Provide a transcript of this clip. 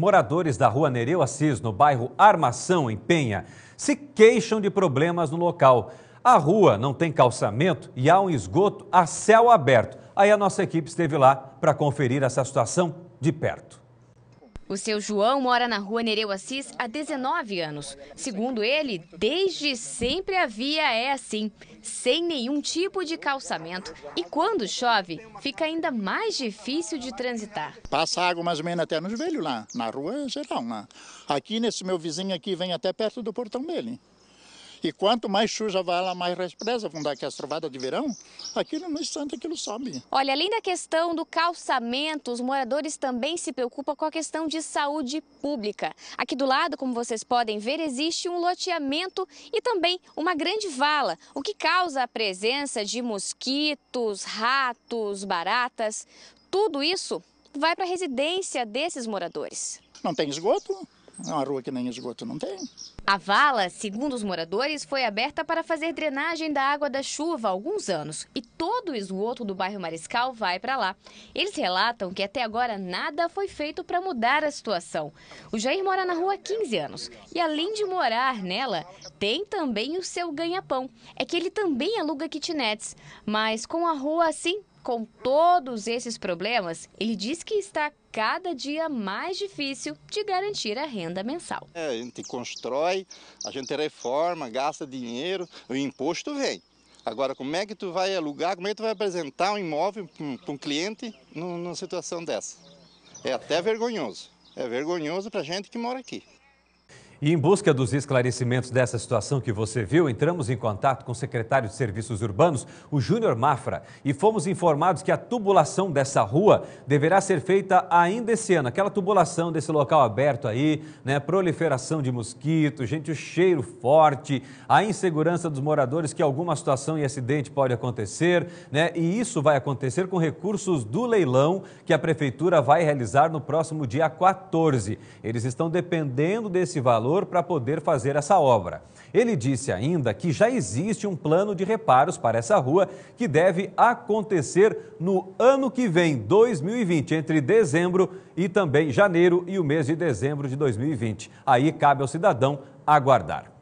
moradores da rua Nereu Assis, no bairro Armação, em Penha, se queixam de problemas no local. A rua não tem calçamento e há um esgoto a céu aberto. Aí a nossa equipe esteve lá para conferir essa situação de perto. O seu João mora na rua Nereu Assis há 19 anos. Segundo ele, desde sempre a via é assim, sem nenhum tipo de calçamento. E quando chove, fica ainda mais difícil de transitar. Passa água mais ou menos até nos velhos lá, na rua geral né? Aqui nesse meu vizinho aqui vem até perto do portão dele. E quanto mais suja vai lá, mais represa vão dar aqui as trovadas de verão, aquilo no instante é aquilo sobe. Olha, além da questão do calçamento, os moradores também se preocupam com a questão de saúde pública. Aqui do lado, como vocês podem ver, existe um loteamento e também uma grande vala, o que causa a presença de mosquitos, ratos, baratas. Tudo isso vai para a residência desses moradores. Não tem esgoto, é uma rua que nem esgoto não tem. A vala, segundo os moradores, foi aberta para fazer drenagem da água da chuva há alguns anos e todo o esgoto do bairro Mariscal vai para lá. Eles relatam que até agora nada foi feito para mudar a situação. O Jair mora na rua há 15 anos e, além de morar nela, tem também o seu ganha-pão. É que ele também aluga kitnets, mas com a rua assim, com todos esses problemas, ele diz que está cada dia mais difícil de garantir a renda mensal. É, a gente constrói, a gente reforma, gasta dinheiro, o imposto vem. Agora, como é que tu vai alugar, como é que tu vai apresentar um imóvel para um cliente numa situação dessa? É até vergonhoso. É vergonhoso para a gente que mora aqui. E em busca dos esclarecimentos dessa situação que você viu, entramos em contato com o secretário de Serviços Urbanos, o Júnior Mafra, e fomos informados que a tubulação dessa rua deverá ser feita ainda esse ano. Aquela tubulação desse local aberto aí, né, proliferação de mosquitos, gente, o cheiro forte, a insegurança dos moradores que alguma situação e acidente pode acontecer, né? E isso vai acontecer com recursos do leilão que a prefeitura vai realizar no próximo dia 14. Eles estão dependendo desse valor valor para poder fazer essa obra. Ele disse ainda que já existe um plano de reparos para essa rua que deve acontecer no ano que vem, 2020, entre dezembro e também janeiro e o mês de dezembro de 2020. Aí cabe ao cidadão aguardar.